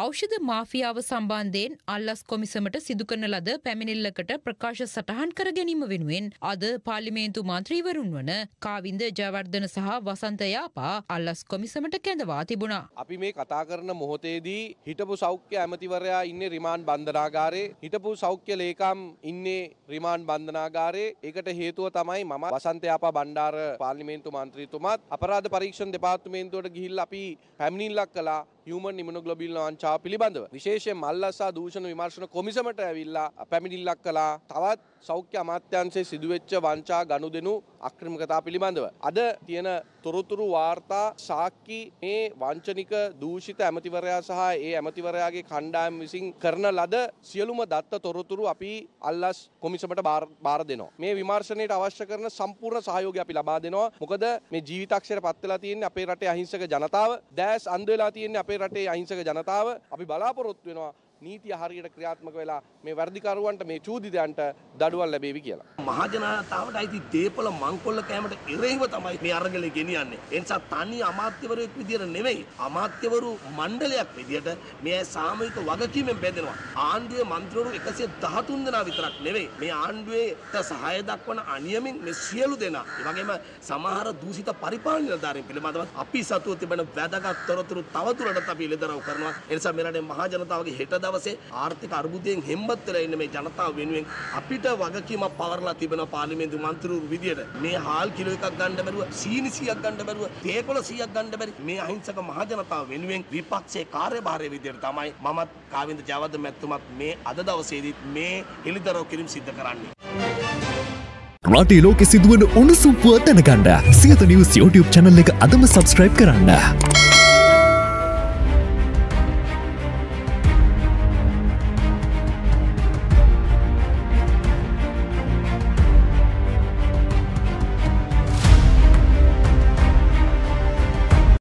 ඖෂධ මාෆියාව සම්බන්ධයෙන් අල්ලස් කොමිසමට සිදුකරන ලද පැමිණිල්ලකට ප්‍රකාශ සටහන් කර ගැනීම වෙනුවෙන් අද පාර්ලිමේන්තු මන්ත්‍රීවරුන් වන කාවින්ද ජයවර්ධන සහ වසන්ත යාපා අල්ලස් කොමිසමට කැඳවා තිබුණා. අපි මේ කතා කරන මොහොතේදී හිටපු සෞඛ්‍ය ඇමතිවරයා ඉන්නේ රිමාන්ඩ් බන්ධනාගාරේ හිටපු සෞඛ්‍ය ලේකම් ඉන්නේ රිමාන්ඩ් බන්ධනාගාරේ ඒකට හේතුව තමයි මම වසන්ත යාපා බණ්ඩාර පාර්ලිමේන්තු මන්ත්‍රීතුමාත් අපරාධ පරීක්ෂණ දෙපාර්තමේන්තුවට ගිහිල්ලා අපි පැමිණිල්ලක් කළා හියුමන් ඉමනොග්ලොබිල් වාංචා පිළිබඳව විශේෂයෙන් මල්ලස්සා දූෂණ විමර්ශන කොමිසමට ඇවිල්ලා පැමිණිල්ලක් කළා තවත් සෞඛ්‍ය අමාත්‍යංශයේ සිදුවෙච්ච වංචා ගනුදෙනු අක්‍රමිකතා පිළිබඳව අද තියෙන තොරතුරු වාර්තා සාක්කි මේ වංචනික දූෂිත ඇමතිවරයා සහ ඒ ඇමතිවරයාගේ කණ්ඩායම් විසින් කරන ලද සියලුම දත්ත තොරතුරු අපි අල්ලස් කොමිසමට බාර දෙනවා මේ විමර්ශනයට අවශ්‍ය කරන සම්පූර්ණ සහයෝගය අපි ලබා දෙනවා මොකද මේ ජීවිතක්ෂයට පත් වෙලා තියෙන්නේ අපේ රටේ අහිංසක ජනතාව දැස් අන්ධ වෙලා තියෙන්නේ අපේ අපේ රටේ අහිංසක ජනතාව අපි බලාපොරොත්තු වෙනවා නීතිය හරියට ක්‍රියාත්මක වෙලා මේ වැඩිකරුවන්ට මේ චූදිතයන්ට දඩුවම් ලැබෙවි කියලා. මහජනතාවට අයිති තේපල මංකොල්ල කෑමට ඉරෙහිව තමයි මේ අරගලේ ගෙනියන්නේ. ඒ නිසා තනි අමාත්‍යවරයෙක් විදියට නෙවෙයි අමාත්‍යවරු මණ්ඩලයක් විදියට මේ සාමූහික වගකීමෙන් බැඳෙනවා. ආණ්ඩුවේ මන්ත්‍රවරු 113 දෙනා විතරක් නෙවෙයි මේ ආණ්ඩුවේට සහාය දක්වන අනියමින් මේ සියලු දෙනා. ඒ වගේම සමහර දූෂිත පරිපාලන නිලධාරීන් පිළිබඳව අපි සතුව තිබෙන වැදගත් තොරතුරු තවදුරටත් අපි එළිදරව් කරනවා. ඒ නිසා මේ රටේ මහජනතාවගේ හෙටද දවසේ ආර්ථික අර්බුදයෙන් හෙම්බත් වෙලා ඉන්න මේ ජනතාව වෙනුවෙන් අපිට වගකීමක් පවරලා තිබෙන පාර්ලිමේන්තු මන්ත්‍රවරු විදියට මේ හාල් කිලෝ එකක් ගන්න බැරුව සීනි 100ක් ගන්න බැරුව තේ 100ක් ගන්න බැරි මේ අහිංසක මහජනතාව වෙනුවෙන් විපක්ෂයේ කාර්යභාරය විදියට තමයි මමත් කාවින්ද ජයවර්ධන මැතිතුමත් මේ අද දවසේදීත් මේ හෙළිදරව් කිරීම සිද්ධ කරන්නේ රටේ ලෝකෙ සිදුවන උණුසුම්පුව දැනගන්න සියත නිවස් YouTube channel එක අදම subscribe කරන්න.